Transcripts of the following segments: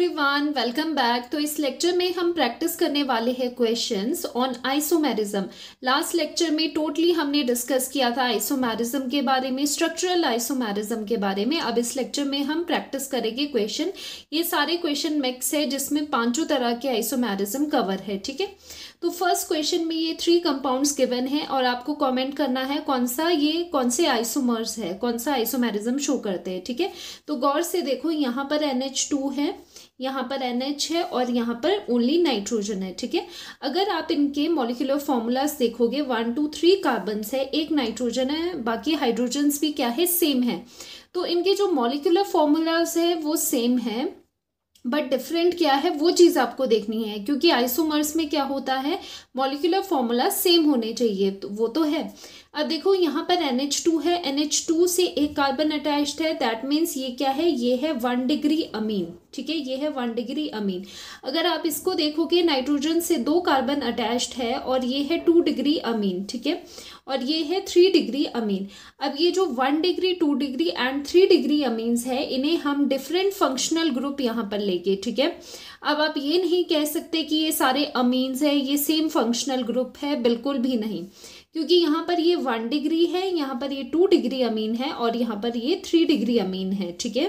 Everyone welcome back तो इस lecture में हम प्रैक्टिस करने वाले हैं questions on isomerism last lecture में टोटली हमने डिस्कस किया था आइसोमेरिज्म के बारे में स्ट्रक्चरल आइसोमेरिज्म के बारे में अब इस लेक्चर में हम प्रैक्टिस करेंगे क्वेश्चन ये सारे क्वेश्चन मिक्स है जिसमें पांचों तरह के आइसोमेरिज्म कवर है ठीक है तो फर्स्ट क्वेश्चन में ये थ्री कंपाउंड्स गिवन है और आपको कमेंट करना है कौन सा ये कौन से आइसोमर्स है कौन सा आइसोमेरिज्म शो करते हैं ठीक है तो गौर से देखो यहाँ पर एन है यहाँ पर एन एच है और यहाँ पर ओनली नाइट्रोजन है ठीक है अगर आप इनके मॉलिकुलर फॉर्मूलाज देखोगे वन टू थ्री कार्बन्स है एक नाइट्रोजन है बाकी हाइड्रोजन्स भी क्या है सेम है तो इनके जो मॉलिकुलर फॉर्मूलाज है वो सेम है बट डिफरेंट क्या है वो चीज़ आपको देखनी है क्योंकि आइसोमर्स में क्या होता है मॉलिकुलर फॉर्मूला सेम होने चाहिए तो वो तो है अब देखो यहाँ पर NH2 है NH2 से एक कार्बन अटैच्ड है दैट मीन्स ये क्या है ये है वन डिग्री अमीन ठीक है ये है वन डिग्री अमीन अगर आप इसको देखोगे नाइट्रोजन से दो कार्बन अटैच्ड है और ये है टू डिग्री अमीन ठीक है और ये है थ्री डिग्री अमीन अब ये जो one degree two degree and three degree amines है इन्हें हम डिफरेंट फंक्शनल ग्रुप यहाँ पर लेंगे ठीक है अब आप ये नहीं कह सकते कि ये सारे अमीन्स है ये सेम फंक्शनल ग्रुप है बिल्कुल भी नहीं क्योंकि यहाँ पर ये वन डिग्री है यहाँ पर ये टू डिग्री अमीन है और यहाँ पर ये थ्री डिग्री अमीन है ठीक है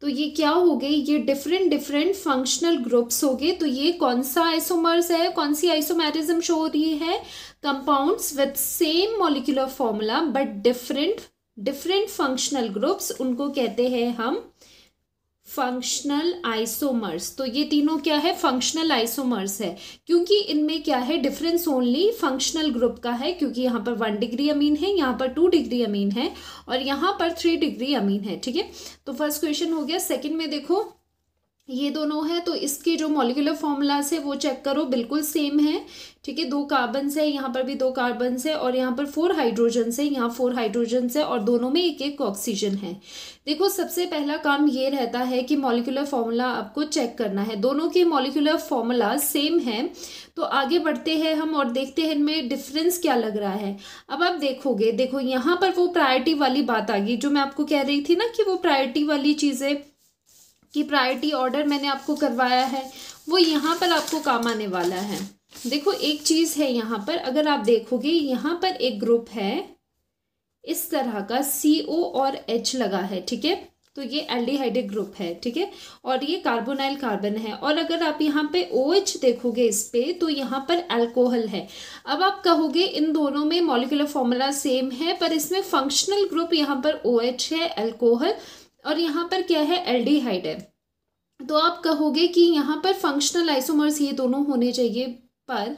तो ये क्या हो गई ये डिफरेंट डिफरेंट फंक्शनल ग्रुप्स हो गए तो ये कौन सा आइसोमर्स है कौन सी आइसोमेरिज्म शो हो रही है compounds with same molecular formula but different different functional groups उनको कहते हैं हम फंक्शनल आइसोमर्स तो ये तीनों क्या है फंक्शनल आइसोमर्स है क्योंकि इनमें क्या है डिफरेंस ओनली फंक्शनल ग्रुप का है क्योंकि यहाँ पर वन डिग्री अमीन है यहाँ पर टू डिग्री अमीन है और यहाँ पर थ्री डिग्री अमीन है ठीक है तो फर्स्ट क्वेश्चन हो गया सेकेंड में देखो ये दोनों है तो इसके जो मॉलिकुलर फॉर्मूलाज है वो चेक करो बिल्कुल सेम है ठीक है दो कार्बन है यहाँ पर भी दो कार्बन है और यहाँ पर फोर हाइड्रोजन है यहाँ फोर हाइड्रोजन से और दोनों में एक एक ऑक्सीजन है देखो सबसे पहला काम ये रहता है कि मॉलिकुलर फॉर्मूला आपको चेक करना है दोनों के मॉलिकुलर फॉर्मूला सेम है तो आगे बढ़ते हैं हम और देखते हैं इनमें डिफरेंस क्या लग रहा है अब आप देखोगे देखो यहाँ पर वो प्रायोरिटी वाली बात आ गई जो मैं आपको कह रही थी ना कि वो प्रायोरिटी वाली चीज़ें कि प्रायोरिटी ऑर्डर मैंने आपको करवाया है वो यहाँ पर आपको काम आने वाला है देखो एक चीज़ है यहाँ पर अगर आप देखोगे यहाँ पर एक ग्रुप है इस तरह का सी ओ और एच लगा है ठीक है तो ये एल्डिहाइडिक ग्रुप है ठीक है और ये कार्बोनाइल कार्बन है और अगर आप यहाँ पे ओ OH देखोगे इस पे तो यहाँ पर अल्कोहल है अब आप कहोगे इन दोनों में मॉलिकुलर फॉर्मूला सेम है पर इसमें फंक्शनल ग्रुप यहाँ पर ओ OH है अल्कोहल और यहाँ पर क्या है एल्डिहाइड है तो आप कहोगे कि यहाँ पर फंक्शनल आइसोमर्स ये दोनों होने चाहिए पर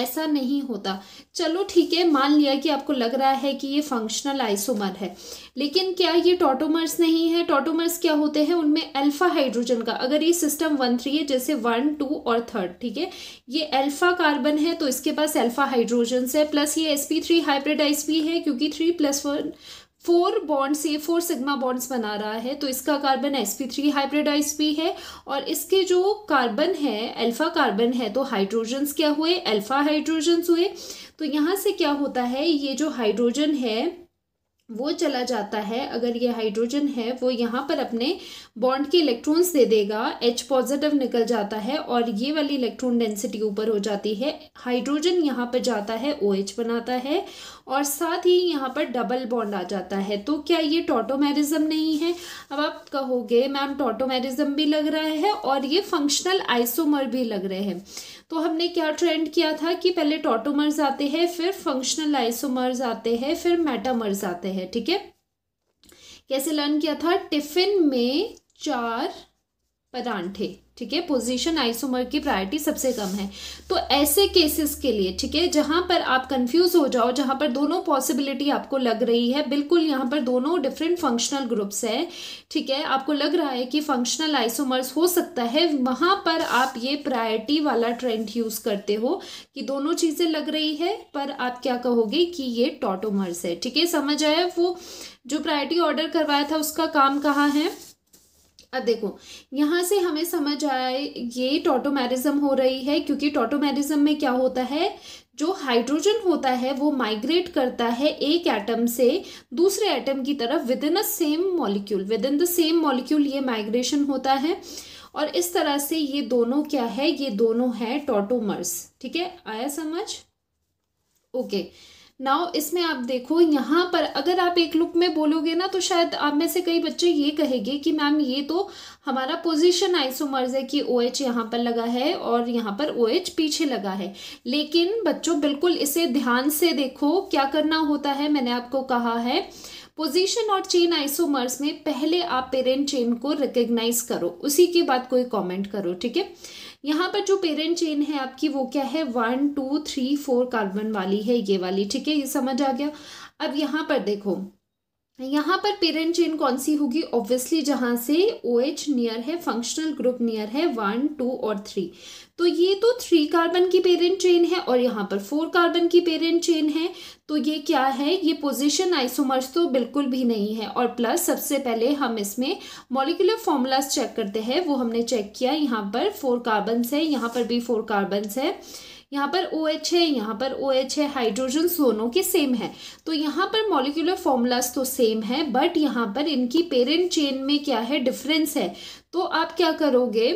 ऐसा नहीं होता चलो ठीक है मान लिया कि आपको लग रहा है कि ये फंक्शनल आइसोमर है लेकिन क्या ये टोटोमर्स नहीं है टोटोमर्स क्या होते हैं उनमें अल्फा हाइड्रोजन का अगर ये सिस्टम वन थ्री है जैसे वन टू और थर्ड ठीक है ये अल्फा कार्बन है तो इसके पास अल्फा हाइड्रोजन है प्लस ये एस पी थ्री हाइब्रिडाइज भी है क्योंकि three plus one four bonds ये फोर सिग्मा बॉन्ड्स बना रहा है तो इसका कार्बन sp3 हाइब्रिडाइज भी है और इसके जो कार्बन है अल्फा कार्बन है तो हाइड्रोजन्स क्या हुए अल्फा हाइड्रोजन्स हुए तो यहाँ से क्या होता है ये जो हाइड्रोजन है वो चला जाता है अगर ये हाइड्रोजन है वो यहाँ पर अपने बॉन्ड के इलेक्ट्रॉन्स दे देगा एच पॉजिटिव निकल जाता है और ये वाली इलेक्ट्रॉन डेंसिटी ऊपर हो जाती है हाइड्रोजन यहाँ पर जाता है ओ OH बनाता है और साथ ही यहाँ पर डबल बॉन्ड आ जाता है तो क्या ये टोटोमेरिज्म नहीं है अब आप कहोगे मैम टोटोमेरिज्म भी लग रहा है और ये फंक्शनल आइसोमर भी लग रहे हैं तो हमने क्या ट्रेंड किया था कि पहले टोटोमर्स आते हैं फिर फंक्शनल आइसोमर्स आते हैं फिर मेटामर्स आते हैं ठीक है कैसे लर्न किया था टिफिन में चार परांठे ठीक है पोजीशन आइसोमर की प्रायोरिटी सबसे कम है तो ऐसे केसेस के लिए ठीक है जहां पर आप कंफ्यूज हो जाओ जहां पर दोनों पॉसिबिलिटी आपको लग रही है बिल्कुल यहां पर दोनों डिफरेंट फंक्शनल ग्रुप्स है ठीक है आपको लग रहा है कि फंक्शनल आइसोमर्स हो सकता है वहां पर आप ये प्रायोरिटी वाला ट्रेंड यूज करते हो कि दोनों चीजें लग रही है पर आप क्या कहोगे कि ये टॉटोमर्स है ठीक है समझ आया वो जो प्रायोरिटी ऑर्डर करवाया था उसका काम कहाँ है अब देखो यहाँ से हमें समझ आए ये टोटोमेरिज्म हो रही है क्योंकि टोटोमेरिज्म में क्या होता है जो हाइड्रोजन होता है वो माइग्रेट करता है एक एटम से दूसरे एटम की तरफ within a same molecule within the same molecule ये माइग्रेशन होता है और इस तरह से ये दोनों क्या है ये दोनों है टोटोमर्स ठीक है आया समझ ओके okay. नाउ इसमें आप देखो यहाँ पर अगर आप एक लुक में बोलोगे ना तो शायद आप में से कई बच्चे ये कहेंगे कि मैम ये तो हमारा पोजीशन आइसोमर्स है कि ओ OH यहाँ पर लगा है और यहाँ पर ओ OH पीछे लगा है लेकिन बच्चों बिल्कुल इसे ध्यान से देखो क्या करना होता है मैंने आपको कहा है पोजीशन और चेन आइसोमर्स में पहले आप पेरेंट चेन को रिकग्नाइज करो उसी के बाद कोई कॉमेंट करो ठीक है यहाँ पर जो पेरेंट चेन है आपकी वो क्या है one two three four carbon वाली है ये वाली ठीक है ये समझ आ गया अब यहाँ पर देखो यहाँ पर पेरेंट चेन कौन सी होगी ऑब्वियसली जहाँ से ओ एच नियर है फंक्शनल ग्रुप नियर है वन टू और थ्री तो ये तो थ्री कार्बन की पेरेंट चेन है और यहाँ पर फोर कार्बन की पेरेंट चेन है तो ये क्या है ये पोजीशन आइसोमर्स तो बिल्कुल भी नहीं है और प्लस सबसे पहले हम इसमें मॉलिकुलर फॉर्मूलाज चेक करते हैं वो हमने चेक किया यहाँ पर फोर कार्बनस है यहाँ पर भी फोर कार्बन है यहाँ पर ओ OH है यहाँ पर ओ OH है हाइड्रोजन दोनों के सेम है तो यहाँ पर मॉलिकुलर फॉर्मूलाज तो सेम है बट यहाँ पर इनकी पेरेंट चेन में क्या है डिफरेंस है तो आप क्या करोगे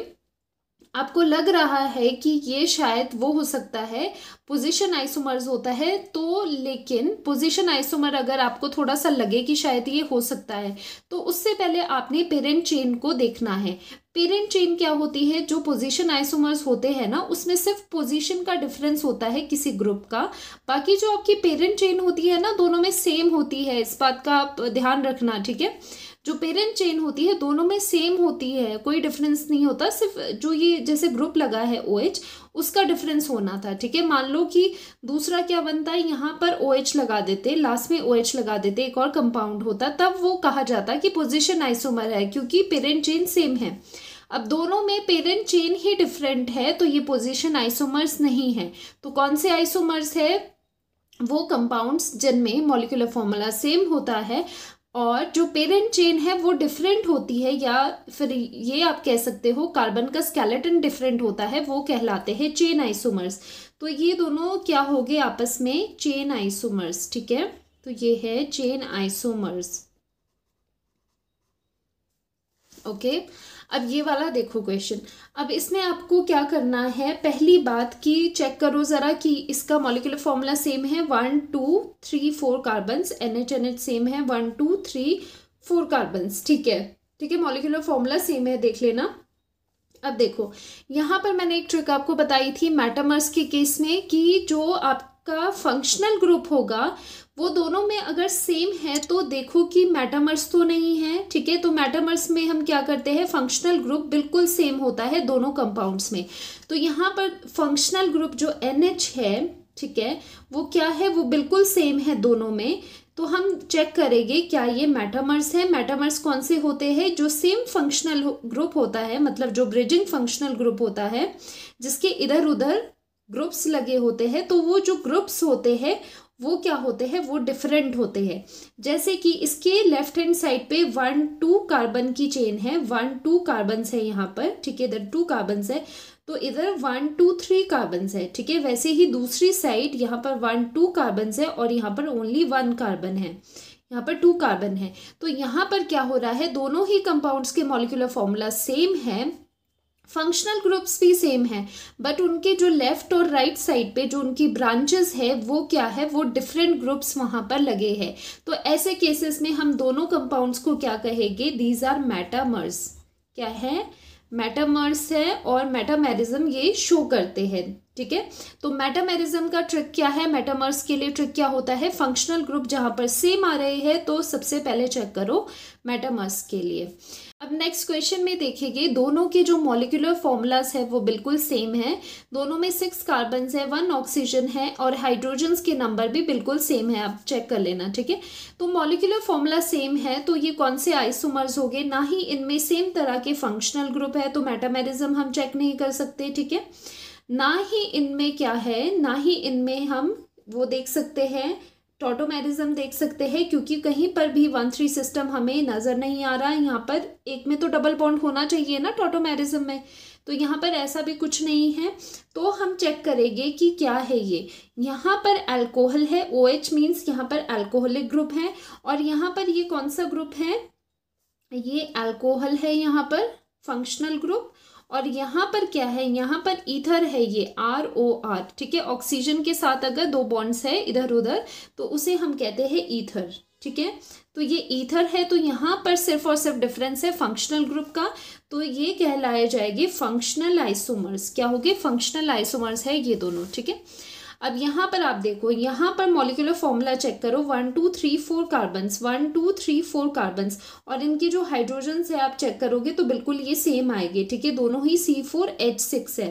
आपको लग रहा है कि ये शायद वो हो सकता है पोजीशन आइसोमर्स होता है तो लेकिन पोजीशन आइसोमर अगर आपको थोड़ा सा लगे कि शायद ये हो सकता है तो उससे पहले आपने पेरेंट चेन को देखना है पेरेंट चेन क्या होती है जो पोजीशन आइसोमर्स होते हैं ना उसमें सिर्फ पोजीशन का डिफरेंस होता है किसी ग्रुप का बाकी जो आपकी पेरेंट चेन होती है ना दोनों में सेम होती है इस बात का आप ध्यान रखना ठीक है जो पेरेंट चेन होती है दोनों में सेम होती है कोई डिफरेंस नहीं होता सिर्फ जो ये जैसे ग्रुप लगा है ओ OH, उसका डिफरेंस होना था ठीक है मान लो कि दूसरा क्या बनता है यहाँ पर ओ OH लगा देते लास्ट में ओ OH लगा देते एक और कंपाउंड होता तब वो कहा जाता कि पोजिशन आइसोमर है क्योंकि पेरेंट चेन सेम है अब दोनों में पेरेंट चेन ही डिफरेंट है तो ये पोजिशन आइसोमर्स नहीं है तो कौन से आइसोमर्स है वो कंपाउंड्स जिनमें मॉलिकुलर फॉर्मूला सेम होता है और जो पेरेंट चेन है वो डिफरेंट होती है या फिर ये आप कह सकते हो कार्बन का स्केलेटन डिफरेंट होता है वो कहलाते हैं चेन आइसोमर्स तो ये दोनों क्या हो गए आपस में चेन आइसोमर्स ठीक है तो ये है चेन आइसोमर्स ओके okay. अब ये वाला देखो क्वेश्चन अब इसमें आपको क्या करना है पहली बात कि चेक करो ज़रा कि इसका मॉलिकुलर फॉर्मूला सेम है one two three four carbons N H N H same है one two three four carbons ठीक है ठीक है मॉलिकुलर फॉर्मूला सेम है देख लेना अब देखो यहाँ पर मैंने एक ट्रिक आपको बताई थी मैटामर्स के केस में कि जो आप का फंक्शनल ग्रुप होगा वो दोनों में अगर सेम है तो देखो कि मैटामर्स तो नहीं है ठीक है तो मैटामर्स में हम क्या करते हैं फंक्शनल ग्रुप बिल्कुल सेम होता है दोनों कंपाउंड्स में तो यहाँ पर फंक्शनल ग्रुप जो एन है ठीक है वो क्या है वो बिल्कुल सेम है दोनों में तो हम चेक करेंगे क्या ये मैटामर्स है मैटामर्स कौन से होते हैं जो सेम फंक्शनल ग्रुप होता है मतलब जो ब्रिजिंग फंक्शनल ग्रुप होता है जिसके इधर उधर ग्रुप्स लगे होते हैं तो वो जो ग्रुप्स होते हैं वो क्या होते हैं वो डिफरेंट होते हैं जैसे कि इसके लेफ्ट हैंड साइड पे वन टू कार्बन की चेन है वन टू कार्बन्स है यहाँ पर ठीक है इधर टू कार्बन्स है तो इधर वन टू थ्री कार्बन्स है ठीक है वैसे ही दूसरी साइड यहाँ पर वन टू कार्बन्स है और यहाँ पर ओनली वन कार्बन है यहाँ पर टू कार्बन है तो यहाँ पर क्या हो रहा है दोनों ही कंपाउंड्स के मॉलिकुलर फॉर्मूला सेम है फंक्शनल ग्रुप्स भी सेम है बट उनके जो लेफ्ट और राइट right साइड पे जो उनकी ब्रांचेस है वो क्या है वो डिफरेंट ग्रुप्स वहाँ पर लगे हैं तो ऐसे केसेस में हम दोनों कंपाउंड्स को क्या कहेंगे दीज आर मैटामर्स क्या है मैटामर्स है और मैटामेरिज्म ये शो करते हैं ठीक है तो मेटामेरिज्म का ट्रिक क्या है मेटामर्स के लिए ट्रिक क्या होता है फंक्शनल ग्रुप जहां पर सेम आ रहे हैं तो सबसे पहले चेक करो मेटामर्स के लिए अब नेक्स्ट क्वेश्चन में देखेंगे दोनों के जो मॉलिकुलर फॉर्मूलाज है वो बिल्कुल सेम है दोनों में सिक्स कार्बन है वन ऑक्सीजन है और हाइड्रोजन्स के नंबर भी बिल्कुल सेम है आप चेक कर लेना ठीक है तो मॉलिकुलर फॉर्मूला सेम है तो ये कौन से आइसोमर्स हो गए ना ही इनमें सेम तरह के फंक्शनल ग्रुप है तो मेटामेरिज्म हम चेक नहीं कर सकते ठीक है ना ही इनमें क्या है ना ही इनमें हम वो देख सकते हैं टोटोमेरिज्म देख सकते हैं क्योंकि कहीं पर भी वन थ्री सिस्टम हमें नज़र नहीं आ रहा यहाँ पर एक में तो डबल बॉन्ड होना चाहिए ना टोटोमेरिज्म में तो यहाँ पर ऐसा भी कुछ नहीं है तो हम चेक करेंगे कि क्या है ये यहाँ पर अल्कोहल है ओ एच मीन्स यहाँ पर अल्कोहलिक ग्रुप है और यहाँ पर ये कौन सा ग्रुप है ये अल्कोहल है यहाँ पर फंक्शनल ग्रुप और यहाँ पर क्या है यहाँ पर ईथर है ये आर ओ आर ठीक है ऑक्सीजन के साथ अगर दो बॉन्ड्स है इधर उधर तो उसे हम कहते हैं ईथर ठीक है तो ये ईथर है तो यहाँ पर सिर्फ और सिर्फ डिफरेंस है फंक्शनल ग्रुप का तो ये कहलाए जाएंगे फंक्शनल आइसोमर्स क्या हो गए फंक्शनल आइसोमर्स है ये दोनों ठीक है अब यहाँ पर आप देखो यहाँ पर मॉलिकुलर फॉर्मूला चेक करो one two three four carbons one two three four carbons और इनके जो हाइड्रोजन है आप चेक करोगे तो बिल्कुल ये सेम आएंगे ठीक है दोनों ही सी फोर एच सिक्स है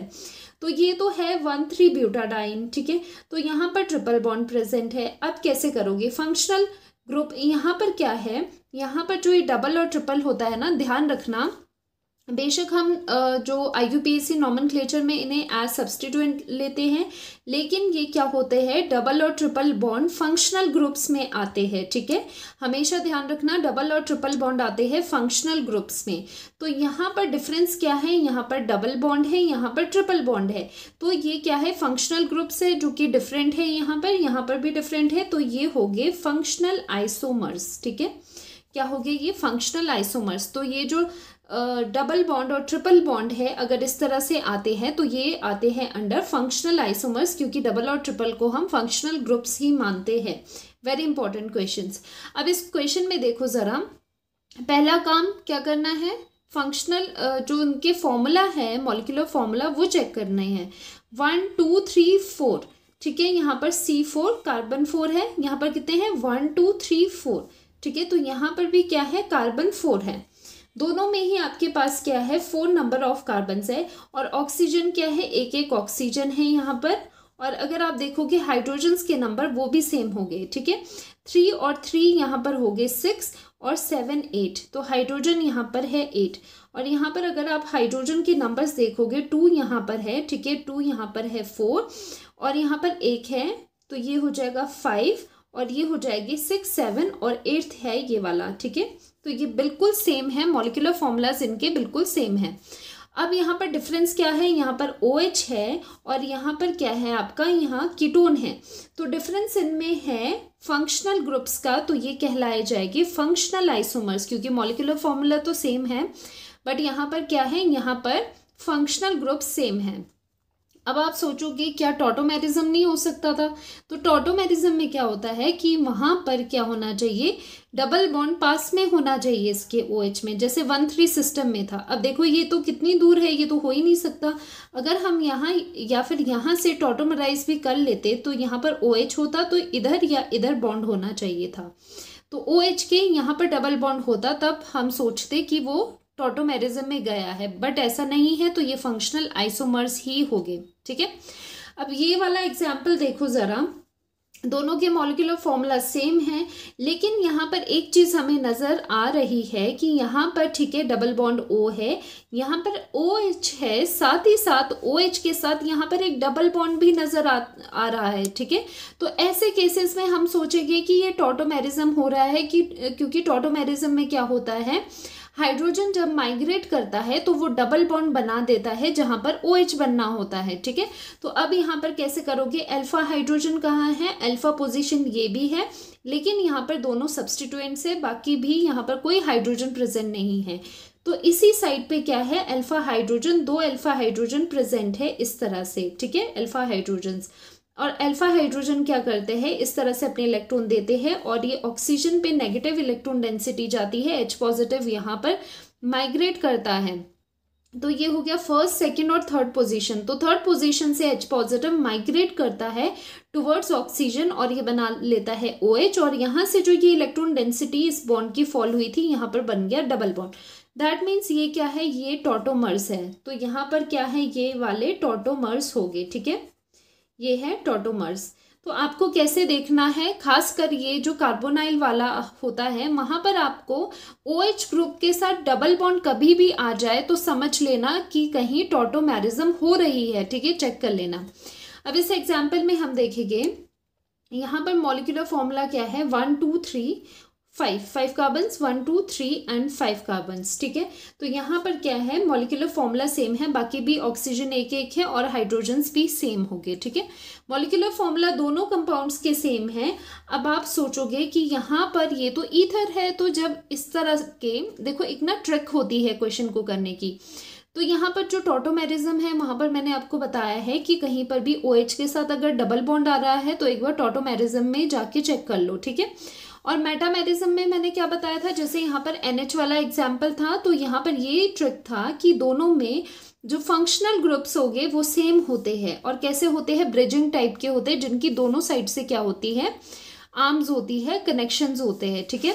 तो ये तो है वन थ्री ब्यूटाडाइन ठीक है तो यहाँ पर ट्रिपल बॉन्ड प्रेजेंट है अब कैसे करोगे फंक्शनल ग्रुप यहाँ पर क्या है यहाँ पर जो ये डबल और ट्रिपल होता है ना ध्यान रखना बेशक हम जो I U P A C nomenclature में इन्हें एज सब्सटीट्यूएंट लेते हैं लेकिन ये क्या होते हैं डबल और ट्रिपल बॉन्ड फंक्शनल ग्रुप्स में आते हैं ठीक है हमेशा ध्यान रखना डबल और ट्रिपल बॉन्ड आते हैं फंक्शनल ग्रुप्स में तो यहाँ पर डिफरेंस क्या है यहाँ पर डबल बॉन्ड है यहाँ पर ट्रिपल बॉन्ड है तो ये क्या है फंक्शनल ग्रुप्स है जो कि डिफरेंट है यहाँ पर यहाँ पर भी डिफरेंट है तो ये हो गए फंक्शनल आइसोमर्स ठीक है क्या हो गए ये फंक्शनल आइसोमर्स तो ये जो डबल बॉन्ड और ट्रिपल बॉन्ड है अगर इस तरह से आते हैं तो ये आते हैं अंडर फंक्शनल आइसोमर्स क्योंकि डबल और ट्रिपल को हम फंक्शनल ग्रुप्स ही मानते हैं वेरी इंपॉर्टेंट क्वेश्चन अब इस क्वेश्चन में देखो ज़रा पहला काम क्या करना है फंक्शनल जो उनके फॉर्मूला है मॉलिकुलर फॉर्मूला वो चेक करने हैं वन टू थ्री फोर ठीक है यहाँ पर सी फोर कार्बन फोर है यहाँ पर कितने हैं वन टू थ्री फोर ठीक है तो यहाँ पर भी क्या है कार्बन फोर है दोनों में ही आपके पास क्या है फोर नंबर ऑफ कार्बन्स है और ऑक्सीजन क्या है एक एक ऑक्सीजन है यहाँ पर और अगर आप देखोगे हाइड्रोजन्स के नंबर वो भी सेम हो गए ठीक है थ्री और थ्री यहाँ पर हो गए सिक्स और सेवन एट तो हाइड्रोजन यहाँ पर है एट और यहाँ पर अगर आप हाइड्रोजन के नंबर्स देखोगे टू यहाँ पर है ठीक है टू यहाँ पर है फोर और यहाँ पर एक है तो ये हो जाएगा फाइव और ये हो जाएगी सिक्स सेवन और एट्थ है ये वाला ठीक है तो ये बिल्कुल सेम है मॉलिकुलर फॉर्मूलाज इनके बिल्कुल सेम है अब यहाँ पर डिफरेंस क्या है यहाँ पर ओ OH एच है और यहाँ पर क्या है आपका यहाँ कीटोन है तो डिफरेंस इनमें है फंक्शनल ग्रुप्स का तो ये कहलाए जाएगी फंक्शनल आइसोमर्स क्योंकि मॉलिकुलर फॉर्मूला तो सेम है बट यहाँ पर क्या है यहाँ पर फंक्शनल ग्रुप सेम है अब आप सोचोगे क्या टोटोमेरिज्म नहीं हो सकता था तो टोटोमेरिज्म में क्या होता है कि वहाँ पर क्या होना चाहिए डबल बॉन्ड पास में होना चाहिए इसके ओ OH एच में जैसे वन थ्री सिस्टम में था अब देखो ये तो कितनी दूर है ये तो हो ही नहीं सकता अगर हम यहाँ या फिर यहाँ से टोटोमराइज भी कर लेते तो यहाँ पर ओ OH एच होता तो इधर या इधर बॉन्ड होना चाहिए था तो ओ OH एच के यहाँ पर डबल बॉन्ड होता तब हम सोचते कि वो टोटोमेरिज्म में गया है बट ऐसा नहीं है तो ये फंक्शनल आइसोमर्स ही हो गए ठीक है अब ये वाला एग्जाम्पल देखो ज़रा दोनों के मॉलिकुलर फॉर्मूला सेम है लेकिन यहाँ पर एक चीज़ हमें नज़र आ रही है कि यहाँ पर ठीक है डबल बॉन्ड ओ है यहाँ पर ओ एच है साथ ही साथ ओ एच के साथ यहाँ पर एक डबल बॉन्ड भी नज़र आ, आ रहा है ठीक है तो ऐसे केसेस में हम सोचेंगे कि ये टोटोमेरिज्म हो रहा है कि क्योंकि टोटोमेरिज्म में क्या होता है हाइड्रोजन जब माइग्रेट करता है तो वो डबल बॉन्ड बना देता है जहाँ पर ओ OH बनना होता है ठीक है तो अब यहाँ पर कैसे करोगे अल्फा हाइड्रोजन कहाँ है अल्फा पोजिशन ये भी है लेकिन यहाँ पर दोनों सब्सटीट्यूएंट्स है बाकी भी यहाँ पर कोई हाइड्रोजन प्रेजेंट नहीं है तो इसी साइड पे क्या है अल्फा हाइड्रोजन दो अल्फा हाइड्रोजन प्रेजेंट है इस तरह से ठीक है अल्फा हाइड्रोजन्स और अल्फा हाइड्रोजन क्या करते हैं इस तरह से अपने इलेक्ट्रॉन देते हैं और ये ऑक्सीजन पे नेगेटिव इलेक्ट्रॉन डेंसिटी जाती है एच पॉजिटिव यहाँ पर माइग्रेट करता है तो ये हो गया फर्स्ट सेकंड और थर्ड पोजीशन तो थर्ड पोजीशन से एच पॉजिटिव माइग्रेट करता है टुवर्ड्स ऑक्सीजन और ये बना लेता है ओ OH और यहाँ से जो ये इलेक्ट्रॉन डेंसिटी इस बॉन्ड की फॉल हुई थी यहाँ पर बन गया डबल बॉन्ड दैट मीन्स ये क्या है ये टोटोमर्स है तो यहाँ पर क्या है ये वाले टोटोमर्स हो गए ठीक है ये है टोटोमर्स तो आपको कैसे देखना है खासकर ये जो कार्बोनाइल वाला होता है वहाँ पर आपको ओ OH ग्रुप के साथ डबल बॉन्ड कभी भी आ जाए तो समझ लेना कि कहीं टोटोमेरिज्म हो रही है ठीक है चेक कर लेना अब इस एग्जाम्पल में हम देखेंगे यहाँ पर मॉलिकुलर फॉर्मूला क्या है one two three five five carbons one two three and five carbons ठीक है तो यहाँ पर क्या है मॉलिकुलर फॉर्मूला सेम है बाकी भी ऑक्सीजन एक एक है और हाइड्रोजन्स भी सेम हो गए ठीक है मॉलिकुलर फॉर्मूला दोनों कंपाउंड्स के सेम है अब आप सोचोगे कि यहाँ पर ये तो ईथर है तो जब इस तरह के देखो एक ना ट्रिक होती है क्वेश्चन को करने की तो यहाँ पर जो टोटोमेरिज्म है वहाँ पर मैंने आपको बताया है कि कहीं पर भी ओ OH के साथ अगर डबल बॉन्ड आ रहा है तो एक बार टोटोमेरिज्म में जाके चेक कर लो ठीक है और मेटामेरिज्म में मैंने क्या बताया था जैसे यहाँ पर एन वाला एग्जाम्पल था तो यहाँ पर ये ट्रिक था कि दोनों में जो फंक्शनल ग्रुप्स हो गए वो सेम होते हैं और कैसे होते हैं ब्रिजिंग टाइप के होते हैं जिनकी दोनों साइड से क्या होती है आर्म्स होती है कनेक्शंस होते हैं ठीक है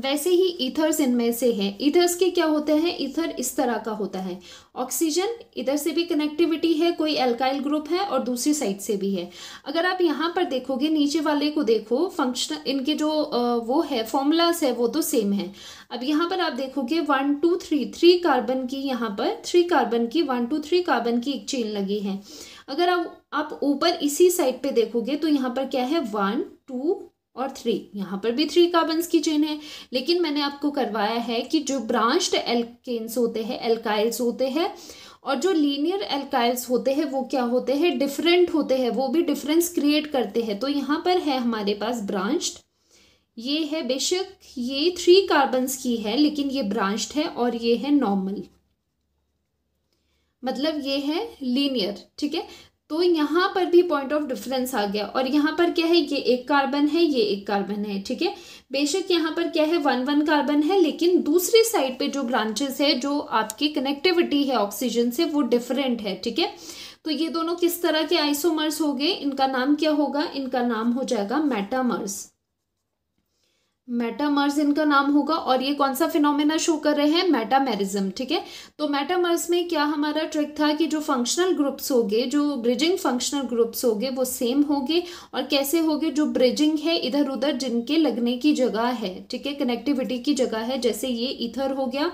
वैसे ही ईथर्स इनमें से हैं ईथर्स के क्या होते हैं ईथर इस तरह का होता है ऑक्सीजन इधर से भी कनेक्टिविटी है कोई एल्काइल ग्रुप है और दूसरी साइड से भी है अगर आप यहाँ पर देखोगे नीचे वाले को देखो फंक्शन इनके जो वो है फॉर्मूलाज है वो तो सेम है अब यहाँ पर आप देखोगे one two three three carbon की यहाँ पर थ्री कार्बन की वन टू थ्री कार्बन की एक चेन लगी है अगर आप आप ऊपर इसी साइड पे देखोगे तो यहाँ पर क्या है वन टू और थ्री यहाँ पर भी थ्री कार्बन्स की चेन है लेकिन मैंने आपको करवाया है कि जो ब्रांच्ड एल्केन्स होते हैं एल्काइल्स होते हैं और जो लीनियर एल्काइल्स होते हैं वो क्या होते हैं डिफरेंट होते हैं वो भी डिफरेंस क्रिएट करते हैं तो यहाँ पर है हमारे पास ब्रांच्ड ये है बेशक ये थ्री कार्बन्स की है लेकिन ये ब्रांच्ड है और ये है नॉर्मल मतलब ये है लीनियर ठीक है तो यहाँ पर भी पॉइंट ऑफ डिफरेंस आ गया और यहाँ पर क्या है ये एक कार्बन है ये एक कार्बन है ठीक है बेशक यहाँ पर क्या है वन वन कार्बन है लेकिन दूसरी साइड पे जो ब्रांचेस है जो आपकी कनेक्टिविटी है ऑक्सीजन से वो डिफरेंट है ठीक है तो ये दोनों किस तरह के आइसोमर्स हो गए इनका नाम क्या होगा इनका नाम हो जाएगा मेटामर्स मेटामर्स इनका नाम होगा और ये कौन सा फिनोमेना शो कर रहे हैं मेटामेरिज्म ठीक है तो मेटामर्स में क्या हमारा ट्रिक था कि जो फंक्शनल ग्रुप्स होंगे जो ब्रिजिंग फंक्शनल ग्रुप्स होंगे वो सेम होंगे और कैसे होंगे जो ब्रिजिंग है इधर उधर जिनके लगने की जगह है ठीक है कनेक्टिविटी की जगह है जैसे ये इथर हो गया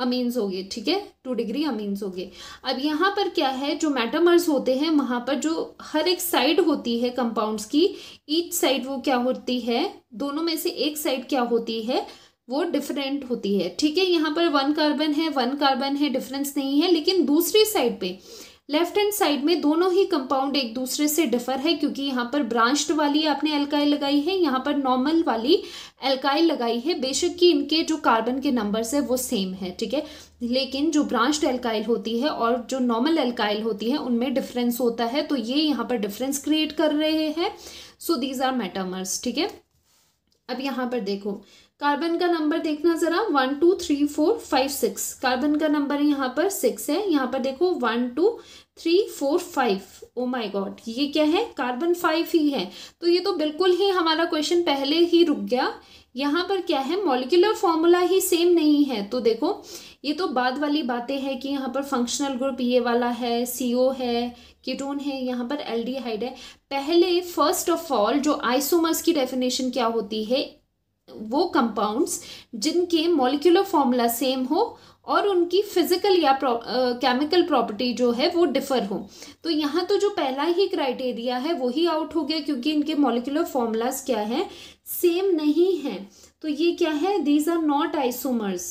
अमीन्स हो गए ठीक है टू डिग्री अमीन्स हो गए अब यहाँ पर क्या है जो मैटामर्स होते हैं वहाँ पर जो हर एक साइड होती है कंपाउंड्स की ईच साइड वो क्या होती है दोनों में से एक साइड क्या होती है वो डिफरेंट होती है ठीक है यहाँ पर वन कार्बन है वन कार्बन है डिफरेंस नहीं है लेकिन दूसरी साइड पे लेफ्ट हैंड साइड में दोनों ही कंपाउंड एक दूसरे से डिफर है क्योंकि यहाँ पर ब्रांच्ड वाली आपने एल्काइल लगाई है यहाँ पर नॉर्मल वाली एल्काइल लगाई है बेशक कि इनके जो कार्बन के नंबर्स है वो सेम है ठीक है लेकिन जो ब्रांच्ड एल्काइल होती है और जो नॉर्मल एल्काइल होती है उनमें डिफरेंस होता है तो ये यहाँ पर डिफरेंस क्रिएट कर रहे हैं सो दीज आर मैटामर्स ठीक है अब यहाँ पर देखो कार्बन का नंबर देखना ज़रा one two three four five six carbon का नंबर यहाँ पर सिक्स है यहाँ पर देखो one two three four five oh my god ये क्या है कार्बन फाइव ही है तो ये तो बिल्कुल ही हमारा क्वेश्चन पहले ही रुक गया यहाँ पर क्या है मॉलिकुलर फॉर्मूला ही सेम नहीं है तो देखो ये तो बाद वाली बातें हैं कि यहाँ पर फंक्शनल ग्रुप ये वाला है सी ओ है कीटोन है यहाँ पर एल्डिहाइड है पहले फर्स्ट ऑफ ऑल जो आइसोमर्स की डेफिनेशन क्या होती है वो कंपाउंड्स जिनके मॉलिक्यूलर फॉर्मूला सेम हो और उनकी फिजिकल या केमिकल प्रॉपर्टी जो है वो डिफर हो तो यहाँ तो जो पहला ही क्राइटेरिया है वही आउट हो गया क्योंकि इनके मोलिकुलर फॉर्मूलाज क्या है सेम नहीं है तो ये क्या है these are not isomers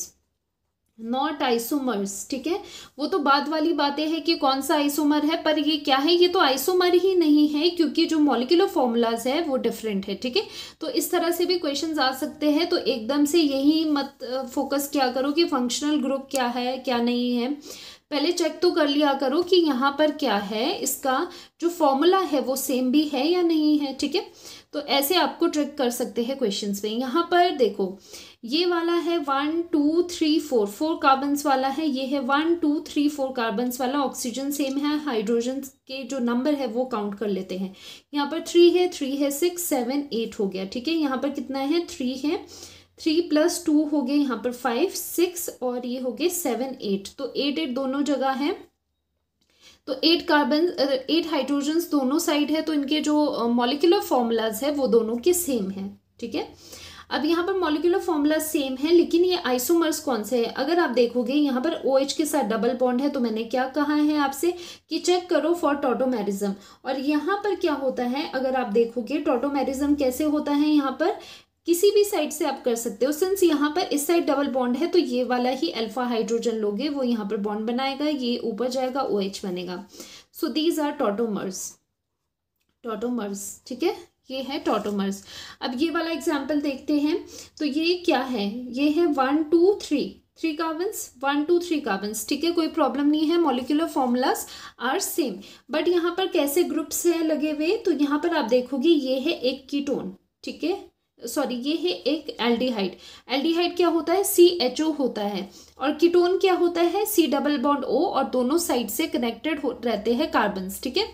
not isomers ठीक है वो तो बाद वाली बातें है कि कौन सा आइसोमर है पर ये क्या है ये तो आइसोमर ही नहीं है क्योंकि जो मॉलिकुलर फॉर्मूलाज है वो डिफरेंट है ठीक है तो इस तरह से भी क्वेश्चन आ सकते हैं तो एकदम से यही मत फोकस किया करो कि फंक्शनल ग्रुप क्या है क्या नहीं है पहले चेक तो कर लिया करो कि यहाँ पर क्या है इसका जो फॉर्मूला है वो सेम भी है या नहीं है ठीक है तो ऐसे आपको ट्रिक कर सकते हैं क्वेश्चन में यहाँ पर देखो ये वाला है one two three four four carbons वाला है ये है one two three four carbons वाला ऑक्सीजन सेम है हाइड्रोजन के जो नंबर है वो काउंट कर लेते हैं यहाँ पर थ्री है थ्री है सिक्स सेवन एट हो गया ठीक है यहाँ पर कितना है थ्री है थ्री प्लस टू हो गए यहाँ पर फाइव सिक्स और ये हो गए सेवन एट तो एट एट दोनों जगह है तो एट कार्बन एट हाइड्रोजन्स दोनों साइड है तो इनके जो मॉलिकुलर फॉर्मूलाज है वो दोनों के सेम है ठीक है अब यहाँ पर मॉलिकुलर फॉर्मूला सेम है लेकिन ये आइसोमर्स कौन से है अगर आप देखोगे यहाँ पर ओ OH के साथ डबल बॉन्ड है तो मैंने क्या कहा है आपसे कि चेक करो फॉर टोटोमेरिज्म और यहाँ पर क्या होता है अगर आप देखोगे टोटोमेरिज्म कैसे होता है यहाँ पर किसी भी साइड से आप कर सकते हो सिंस यहाँ पर इस साइड डबल बॉन्ड है तो ये वाला ही अल्फा हाइड्रोजन लोगे वो यहाँ पर बॉन्ड बनाएगा ये ऊपर जाएगा ओ OH बनेगा so these are tautomers tautomers ठीक है ये है टोटोमर्स अब ये वाला एग्जाम्पल देखते हैं तो ये क्या है ये है one two three three carbons one two three carbons ठीक है कोई प्रॉब्लम नहीं है molecular formulas are same but यहाँ पर कैसे ग्रुप्स हैं लगे हुए तो यहाँ पर आप देखोगे ये है एक कीटोन ठीक है सॉरी ये है एक एल्डिहाइड एल्डिहाइड क्या होता है सी एच ओ होता है और कीटोन क्या होता है सी डबल बॉन्ड ओ और दोनों साइड से कनेक्टेड हो रहते हैं कार्बन्स ठीक है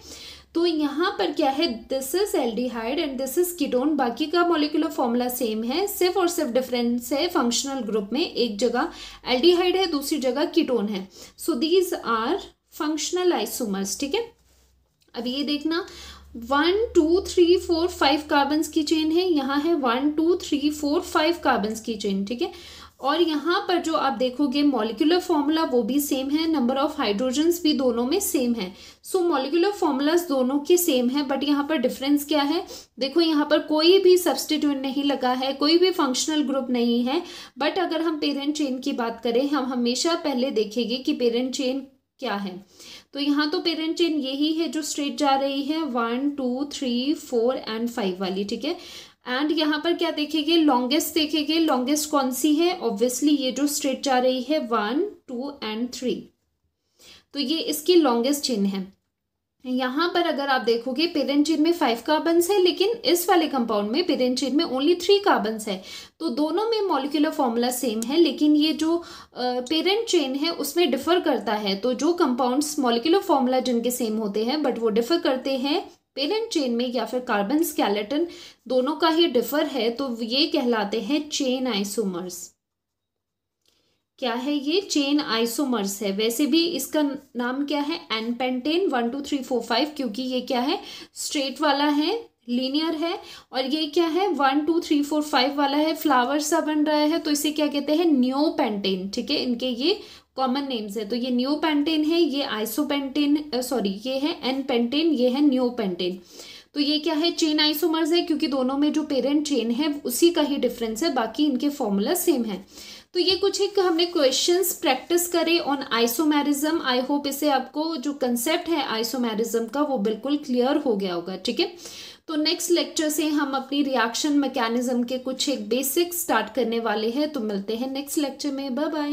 तो यहाँ पर क्या है this is aldehyde and this is ketone बाकी का मोलिकुलर फॉर्मूला सेम है सिर्फ और सिर्फ डिफरेंस है फंक्शनल ग्रुप में एक जगह एल्डिहाइड है दूसरी जगह कीटोन है so these are functional isomers ठीक है अब ये देखना one two three four five carbons की चेन है यहाँ है one two three four five carbons की चेन ठीक है और यहाँ पर जो आप देखोगे मॉलिकुलर फॉर्मूला वो भी सेम है नंबर ऑफ हाइड्रोजन्स भी दोनों में सेम है सो मॉलिकुलर फॉर्मूलाज दोनों के सेम है बट यहाँ पर डिफरेंस क्या है देखो यहाँ पर कोई भी सब्सटीट्यूट नहीं लगा है कोई भी फंक्शनल ग्रुप नहीं है बट अगर हम पेरेंट चेन की बात करें हम हमेशा पहले देखेंगे कि पेरेंट चेन क्या है तो यहाँ तो पेरेंट चेन यही है जो स्ट्रेट जा रही है one two three four and five वाली ठीक है एंड यहाँ पर क्या देखेंगे लॉन्गेस्ट देखेंगे लॉन्गेस्ट कौन सी है ऑब्वियसली ये जो स्ट्रेट जा रही है वन टू एंड थ्री तो ये इसकी लॉन्गेस्ट चेन है यहाँ पर अगर आप देखोगे पेरेंट चेन में फाइव कार्बन्स है लेकिन इस वाले कंपाउंड में पेरेंट चेन में ओनली थ्री कार्बन्स है तो दोनों में मॉलिकुलर फॉर्मूला सेम है लेकिन ये जो पेरेंट चेन है उसमें डिफर करता है तो जो कंपाउंड्स मॉलिकुलर फॉर्मूला जिनके सेम होते हैं बट वो डिफर करते हैं पेरेंट चेन में या फिर कार्बन स्केलेटन दोनों का ही डिफर है तो ये कहलाते हैं चेन आइसोमर्स क्या है ये चेन आइसोमर्स है वैसे भी इसका नाम क्या है n pentane one two three four five क्योंकि ये क्या है स्ट्रेट वाला है लीनियर है और ये क्या है one two three four five वाला है फ्लावर सा बन रहा है तो इसे क्या कहते हैं पेंटेन ठीक है इनके ये कॉमन नेम्स है तो ये न्यू पेंटेन है ये आइसोपेंटेन सॉरी ये है एन पेंटेन ये है न्यू पेंटेन तो ये क्या है चेन आइसोमर्स है क्योंकि दोनों में जो पेरेंट चेन है उसी का ही डिफरेंस है बाकी इनके फॉर्मूला सेम है तो ये कुछ एक हमने क्वेश्चंस प्रैक्टिस करे ऑन आइसोमेरिज्म आई होप इसे आपको जो कंसेप्ट है आइसोमेरिज्म का वो बिल्कुल क्लियर हो गया होगा ठीक है तो नेक्स्ट लेक्चर से हम अपनी रिएक्शन मैकेनिज्म के कुछ एक बेसिक स्टार्ट करने वाले हैं तो मिलते हैं नेक्स्ट लेक्चर में बाय बाय